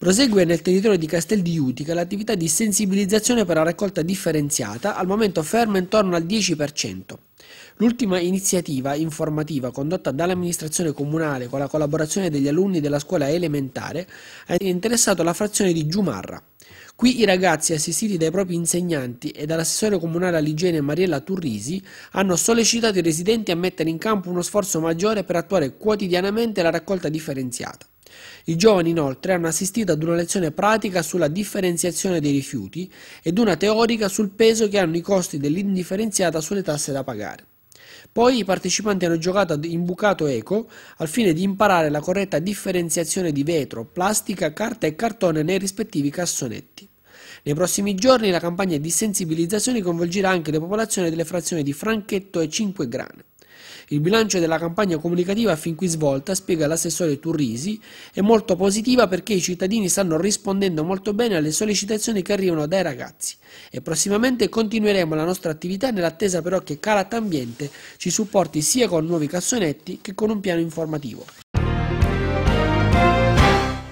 Prosegue nel territorio di Castel di Utica l'attività di sensibilizzazione per la raccolta differenziata, al momento ferma intorno al 10%. L'ultima iniziativa informativa condotta dall'amministrazione comunale con la collaborazione degli alunni della scuola elementare ha interessato la frazione di Giumarra. Qui i ragazzi, assistiti dai propri insegnanti e dall'assessore comunale all'igiene Mariella Turrisi, hanno sollecitato i residenti a mettere in campo uno sforzo maggiore per attuare quotidianamente la raccolta differenziata. I giovani inoltre hanno assistito ad una lezione pratica sulla differenziazione dei rifiuti ed una teorica sul peso che hanno i costi dell'indifferenziata sulle tasse da pagare. Poi i partecipanti hanno giocato in bucato eco al fine di imparare la corretta differenziazione di vetro, plastica, carta e cartone nei rispettivi cassonetti. Nei prossimi giorni la campagna di sensibilizzazione coinvolgerà anche le popolazioni delle frazioni di Franchetto e Cinque Grane. Il bilancio della campagna comunicativa fin qui svolta, spiega l'assessore Turrisi, è molto positiva perché i cittadini stanno rispondendo molto bene alle sollecitazioni che arrivano dai ragazzi e prossimamente continueremo la nostra attività nell'attesa però che Calat Ambiente ci supporti sia con nuovi cassonetti che con un piano informativo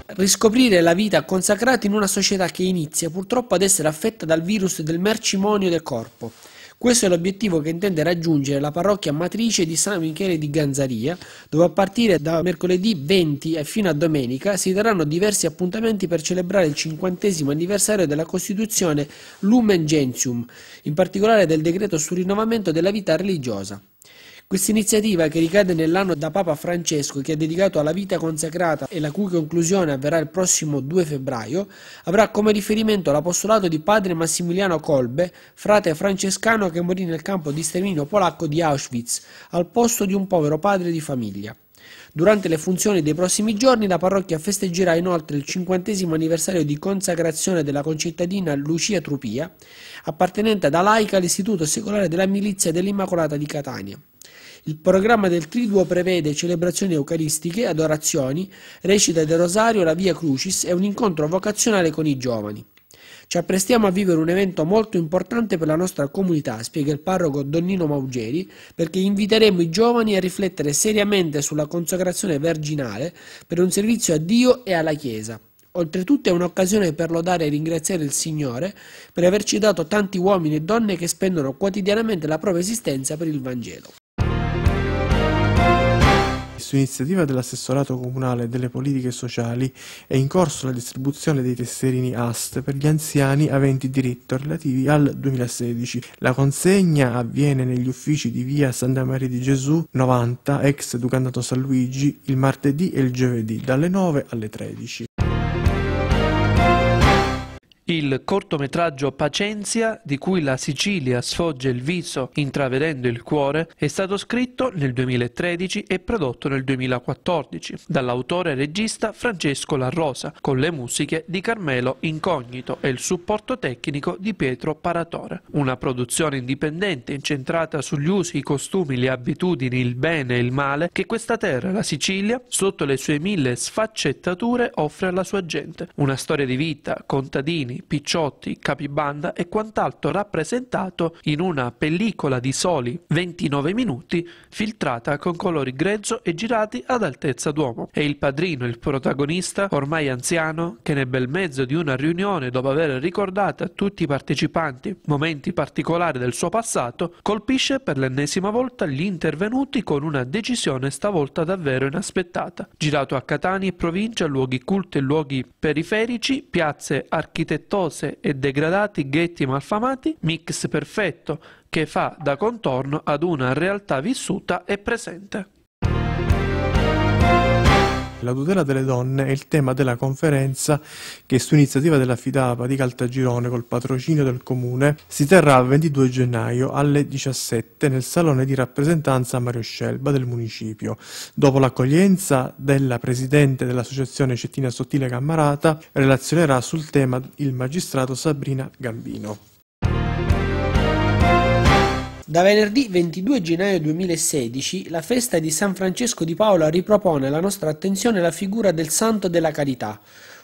riscoprire la vita consacrata in una società che inizia purtroppo ad essere affetta dal virus del mercimonio del corpo. Questo è l'obiettivo che intende raggiungere la parrocchia matrice di San Michele di Ganzaria, dove a partire da mercoledì 20 e fino a domenica si daranno diversi appuntamenti per celebrare il cinquantesimo anniversario della Costituzione Lumen Gentium, in particolare del decreto sul rinnovamento della vita religiosa. Questa iniziativa, che ricade nell'anno da Papa Francesco che ha dedicato alla vita consacrata e la cui conclusione avverrà il prossimo 2 febbraio, avrà come riferimento l'apostolato di padre Massimiliano Kolbe, frate francescano che morì nel campo di sterminio polacco di Auschwitz, al posto di un povero padre di famiglia. Durante le funzioni dei prossimi giorni la parrocchia festeggerà inoltre il cinquantesimo anniversario di consacrazione della concittadina Lucia Trupia, appartenente da laica all'Istituto Secolare della Milizia dell'Immacolata di Catania. Il programma del Triduo prevede celebrazioni eucaristiche, adorazioni, recita del rosario, la Via Crucis e un incontro vocazionale con i giovani. Ci apprestiamo a vivere un evento molto importante per la nostra comunità, spiega il parroco Donnino Maugeri, perché inviteremo i giovani a riflettere seriamente sulla consacrazione verginale per un servizio a Dio e alla Chiesa. Oltretutto è un'occasione per lodare e ringraziare il Signore per averci dato tanti uomini e donne che spendono quotidianamente la propria esistenza per il Vangelo su iniziativa dell'assessorato comunale delle politiche sociali è in corso la distribuzione dei tesserini AST per gli anziani aventi diritto relativi al 2016. La consegna avviene negli uffici di via Santa Maria di Gesù 90, ex Ducanato San Luigi, il martedì e il giovedì dalle 9 alle 13. Il cortometraggio Pacenzia, di cui la Sicilia sfoggia il viso intravedendo il cuore, è stato scritto nel 2013 e prodotto nel 2014 dall'autore e regista Francesco Larrosa, con le musiche di Carmelo Incognito e il supporto tecnico di Pietro Paratore. Una produzione indipendente incentrata sugli usi, i costumi, le abitudini, il bene e il male che questa terra, la Sicilia, sotto le sue mille sfaccettature offre alla sua gente. Una storia di vita, contadini, Picciotti, Capibanda e quant'altro rappresentato in una pellicola di soli 29 minuti filtrata con colori grezzo e girati ad altezza d'uomo. È il padrino, il protagonista, ormai anziano, che nel bel mezzo di una riunione dopo aver ricordato a tutti i partecipanti momenti particolari del suo passato, colpisce per l'ennesima volta gli intervenuti con una decisione stavolta davvero inaspettata. Girato a Catania e provincia, luoghi culti e luoghi periferici, piazze architettoniche fettose e degradati ghetti malfamati, mix perfetto che fa da contorno ad una realtà vissuta e presente. La tutela delle donne è il tema della conferenza che su iniziativa della Fidapa di Caltagirone col patrocinio del comune si terrà il 22 gennaio alle 17 nel salone di rappresentanza Mario Scelba del municipio, dopo l'accoglienza della presidente dell'associazione Cettina Sottile Cammarata relazionerà sul tema il magistrato Sabrina Gambino. Da venerdì 22 gennaio 2016 la festa di San Francesco di Paola ripropone alla nostra attenzione la figura del Santo della Carità,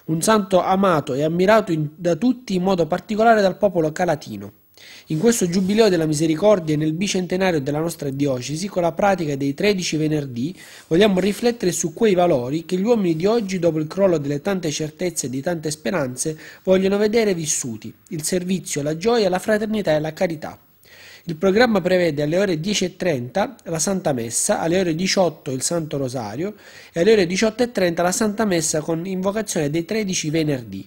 un santo amato e ammirato in, da tutti in modo particolare dal popolo calatino. In questo Giubileo della Misericordia e nel bicentenario della nostra diocesi, con la pratica dei 13 venerdì, vogliamo riflettere su quei valori che gli uomini di oggi, dopo il crollo delle tante certezze e di tante speranze, vogliono vedere vissuti, il servizio, la gioia, la fraternità e la carità. Il programma prevede alle ore 10.30 la Santa Messa, alle ore 18 il Santo Rosario e alle ore 18.30 la Santa Messa con invocazione dei 13 venerdì.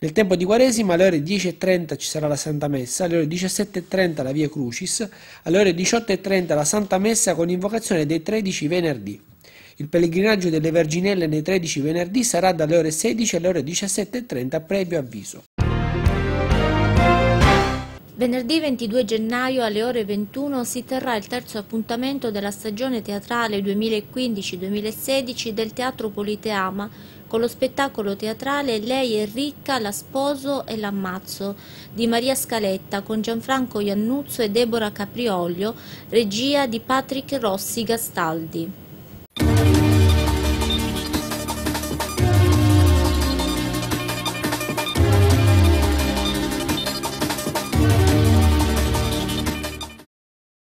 Nel tempo di Quaresima alle ore 10.30 ci sarà la Santa Messa, alle ore 17.30 la Via Crucis, alle ore 18.30 la Santa Messa con invocazione dei 13 venerdì. Il pellegrinaggio delle Verginelle nei 13 venerdì sarà dalle ore 16 alle ore 17.30 previo avviso. Venerdì 22 gennaio alle ore 21 si terrà il terzo appuntamento della stagione teatrale 2015-2016 del Teatro Politeama con lo spettacolo teatrale Lei è ricca, la sposo e l'ammazzo di Maria Scaletta con Gianfranco Iannuzzo e Deborah Caprioglio, regia di Patrick Rossi Gastaldi.